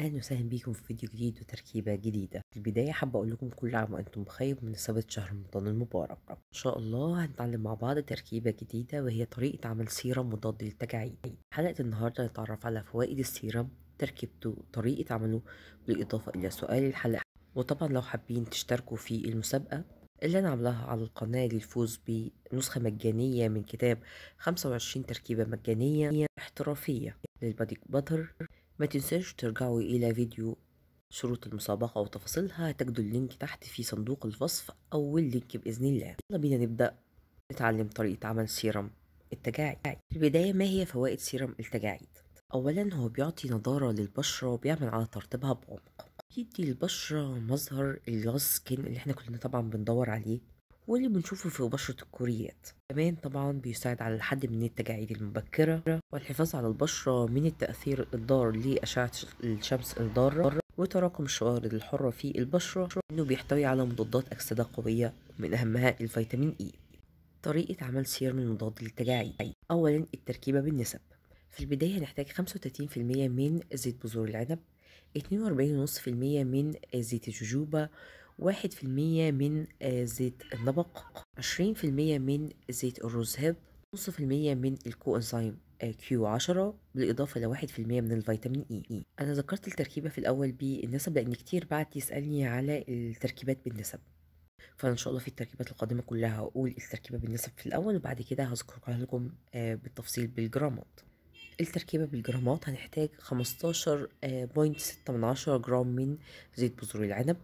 اهلا وسهلا بيكم في فيديو جديد وتركيبه جديده في البدايه حابه اقول لكم كل عام وانتم بخير بمناسبه شهر رمضان المبارك ان شاء الله هنتعلم مع بعض تركيبه جديده وهي طريقه عمل سيرم مضاد للتجاعيد حلقه النهارده هنتعرف على فوائد السيرم تركيبته طريقه عمله بالاضافه الى سؤال الحلقه وطبعا لو حابين تشتركوا في المسابقه اللي انا عاملاها على القناه للفوز بنسخه مجانيه من كتاب 25 تركيبه مجانيه احترافيه للبادي باتر ما تنساش ترجعوا إلى فيديو شروط المسابقة وتفاصيلها تجدوا اللينك تحت في صندوق الوصف أو اللينك بإذن الله يلا بينا نبدأ نتعلم طريقة عمل سيرم التجاعيد في البداية ما هي فوائد سيرم التجاعيد؟ أولا هو بيعطي نضارة للبشرة وبيعمل على ترطيبها بعمق بيدي البشرة مظهر اللوز سكين اللي احنا كلنا طبعا بندور عليه واللي بنشوفه في بشرة الكوريات كمان طبعا بيساعد على الحد من التجاعيد المبكرة والحفاظ على البشرة من التأثير الضار لأشعة الشمس الضارة وتراكم الشوارد الحرة في البشرة إنه بيحتوي على مضادات أكسدة قوية من أهمها الفيتامين إي e. طريقة عمل سيرم المضاد للتجاعيد أولا التركيبة بالنسب في البداية هنحتاج 35% من زيت بذور العنب 42.5% من زيت الجوجوبا واحد في المية من آه، زيت النبق عشرين في المية من زيت الرزهب نص في المية من الكو انزيم آه، كيو 10 بالإضافة لواحد في المية من الفيتامين إي أنا ذكرت التركيبة في الأول بالنسب لأن كتير بعد يسألني على التركيبات بالنسب فان شاء الله في التركيبات القادمه كلها هقول التركيبه بالنسب في الاول وبعد كده هذكرها لكم آه، بالتفصيل بالجرامات التركيبه بالجرامات هنحتاج 15.6 جرام من زيت بذور العنب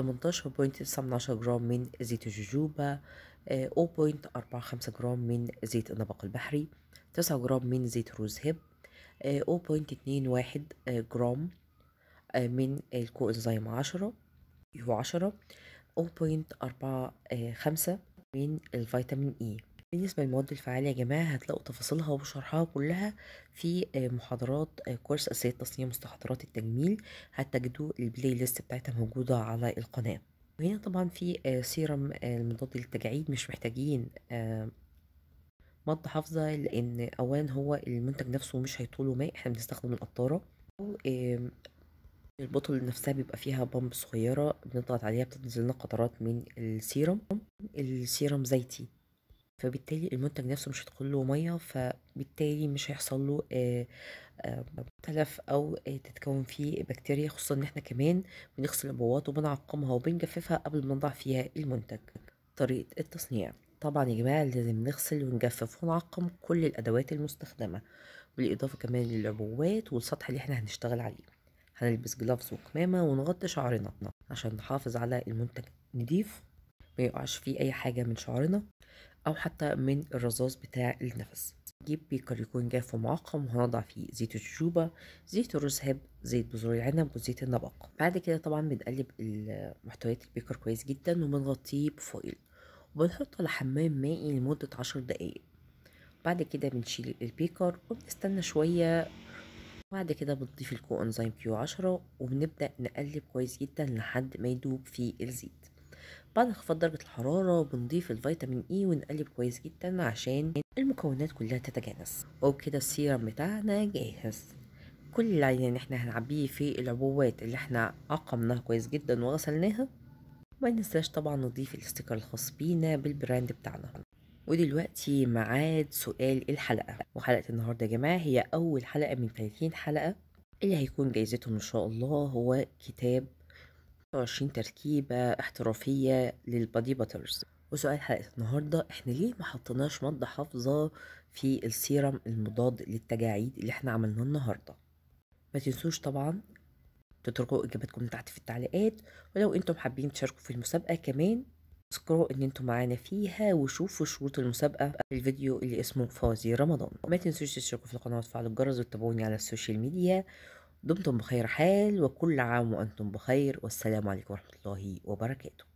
18.9 جرام من زيت الجوجوبا 0.45 آه، جرام من زيت النبق البحري 9 جرام من زيت روز هب 0.21 آه، آه، جرام من الكوإنزيم 10 يو 10 0.45 من الفيتامين إي بالنسبة للمواد الفعالة يا جماعة هتلاقوا تفاصيلها وشرحها كلها في آه، محاضرات آه، كورس أساسية تصميم مستحضرات التجميل هتجدوا البلاي ليست بتاعتها موجودة على القناة وهنا طبعا في سيرم آه، المضاد للتجاعيد مش محتاجين مض حافظة لأن أولا هو المنتج نفسه مش هيطوله ماء احنا بنستخدم القطارة البطل نفسها بيبقى فيها بامب صغيرة بنضغط عليها بتنزل لنا قطرات من السيرم السيرم زيتي فبالتالي المنتج نفسه مش هيدخل له ميه فبالتالي مش هيحصل له تلف آه، آه، او آه، تتكون فيه بكتيريا خصوصا ان احنا كمان بنغسل البواط وبنعقمها وبنجففها قبل ما نضع فيها المنتج طريقه التصنيع طبعا يا جماعه لازم نغسل ونجفف ونعقم كل الادوات المستخدمه بالاضافه كمان للعبوات والسطح اللي احنا هنشتغل عليه هنلبس جلافز وكمامه ونغطي شعرنا عشان نحافظ على المنتج نضيف ما يقعش فيه اي حاجه من شعرنا أو حتى من الرذاذ بتاع النفس نجيب بيكر يكون جاف ومعقم وهنضع فيه زيت الشوبة زيت الرزهب زيت بذور العنب وزيت النبق بعد كده طبعا بنقلب محتويات البيكر كويس جدا وبنغطيه بفويل وبنحطه على حمام مائي لمدة عشر دقايق بعد كده بنشيل البيكر وبنستنى شوية بعد كده بنضيف الكو انزيم كيو عشرة وبنبدأ نقلب كويس جدا لحد ما يدوب في الزيت بعد انخفاض درجة الحرارة بنضيف الفيتامين اي e ونقلب كويس جدا عشان المكونات كلها تتجانس وبكده السيرم بتاعنا جاهز كل يعني احنا هنعبيه في العبوات اللي احنا عقمناها كويس جدا وغسلناها ما ننساش طبعا نضيف الاستيكر الخاص بينا بالبراند بتاعنا ودلوقتي معاد سؤال الحلقة وحلقة النهاردة يا جماعة هي أول حلقة من 30 حلقة اللي هيكون جايزتهم إن شاء الله هو كتاب 26 تركيبة احترافية للبادي باترز وسؤال حلقة النهاردة احنا ليه ما حطناش مادة حافظة في السيرم المضاد للتجاعيد اللي احنا عملناه النهاردة ما تنسوش طبعا تتركوا اجاباتكم تحت في التعليقات ولو انتم حابين تشاركوا في المسابقة كمان اذكروا ان انتم معانا فيها وشوفوا شروط المسابقة في الفيديو اللي اسمه فوزي رمضان ما تنسوش تشتركوا في القناة وتفعلوا الجرس وتتابعوني على السوشيال ميديا دمتم بخير حال وكل عام وأنتم بخير والسلام عليكم ورحمة الله وبركاته